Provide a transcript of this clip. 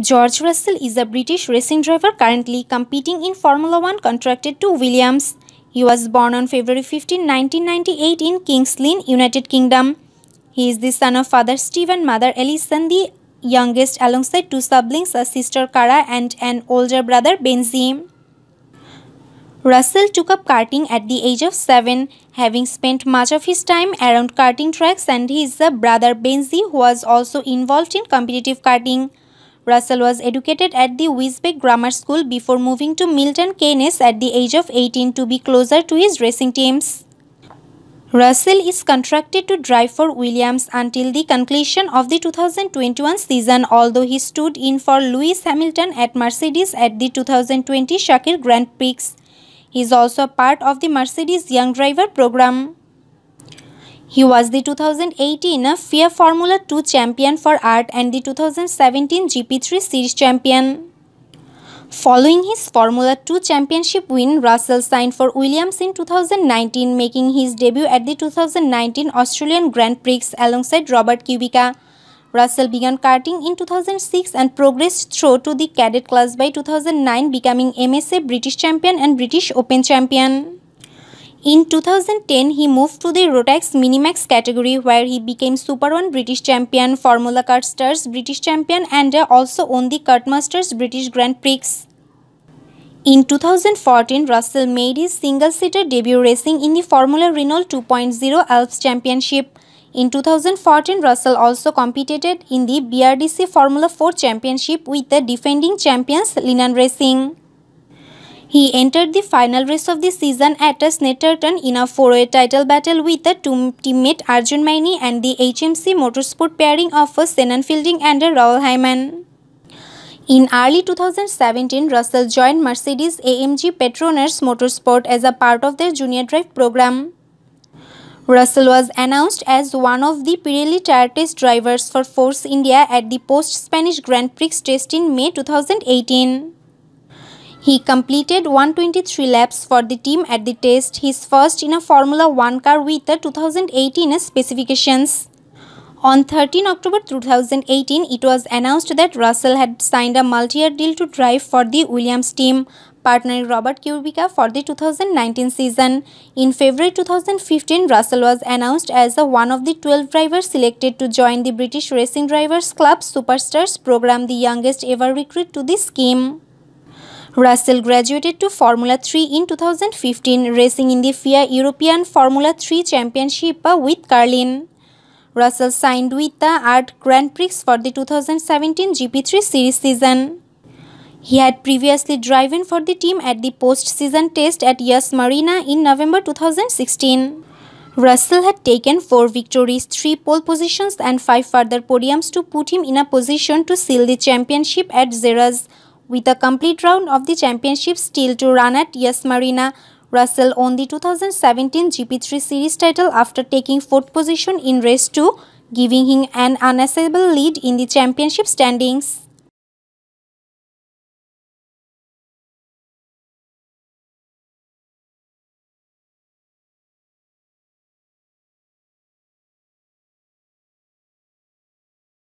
George Russell is a British racing driver currently competing in Formula One contracted to Williams. He was born on February 15, 1998 in King's Lynn, United Kingdom. He is the son of father Stephen, mother Alison, the youngest alongside two siblings, a sister Cara and an older brother Benzie. Russell took up karting at the age of 7, having spent much of his time around karting tracks and his brother Benzie who was also involved in competitive karting. Russell was educated at the Wisbeck Grammar School before moving to Milton Keynes at the age of 18 to be closer to his racing teams. Russell is contracted to drive for Williams until the conclusion of the 2021 season although he stood in for Lewis Hamilton at Mercedes at the 2020 Shakir Grand Prix. He is also part of the Mercedes Young Driver program. He was the 2018 FIA Formula 2 champion for art and the 2017 GP3 Series champion. Following his Formula 2 championship win, Russell signed for Williams in 2019, making his debut at the 2019 Australian Grand Prix alongside Robert Kubica. Russell began karting in 2006 and progressed through to the cadet class by 2009, becoming MSA British champion and British Open champion. In 2010, he moved to the Rotax Minimax category where he became Super 1 British Champion, Formula Kart Stars British Champion and also won the Kartmasters British Grand Prix. In 2014, Russell made his single-seater debut racing in the Formula Renault 2.0 Alps Championship. In 2014, Russell also competed in the BRDC Formula 4 Championship with the defending champions Linan Racing. He entered the final race of the season at Snetterton in a four-way title battle with the two-time teammate Arjun Maini and the HMC Motorsport pairing of Senan Fielding and Raul Hyman. In early 2017, Russell joined Mercedes AMG Petronas Motorsport as a part of their junior drive program. Russell was announced as one of the Pirelli tire test drivers for Force India at the post-Spanish Grand Prix test in May 2018. He completed 123 laps for the team at the test, his first in a Formula 1 car with the 2018 specifications. On 13 October 2018, it was announced that Russell had signed a multi-year deal to drive for the Williams team, partnering Robert Kubica for the 2019 season. In February 2015, Russell was announced as one of the 12 drivers selected to join the British Racing Drivers Club Superstars program, the youngest ever recruit to the scheme. Russell graduated to Formula 3 in 2015, racing in the FIA European Formula 3 Championship uh, with Carlin. Russell signed with the uh, Art Grand Prix for the 2017 GP3 Series season. He had previously driven for the team at the post-season test at Yas Marina in November 2016. Russell had taken four victories, three pole positions and five further podiums to put him in a position to seal the championship at Zeraz. With a complete round of the championship still to run at Yes Marina, Russell won the 2017 GP3 Series title after taking 4th position in race 2, giving him an unassailable lead in the championship standings.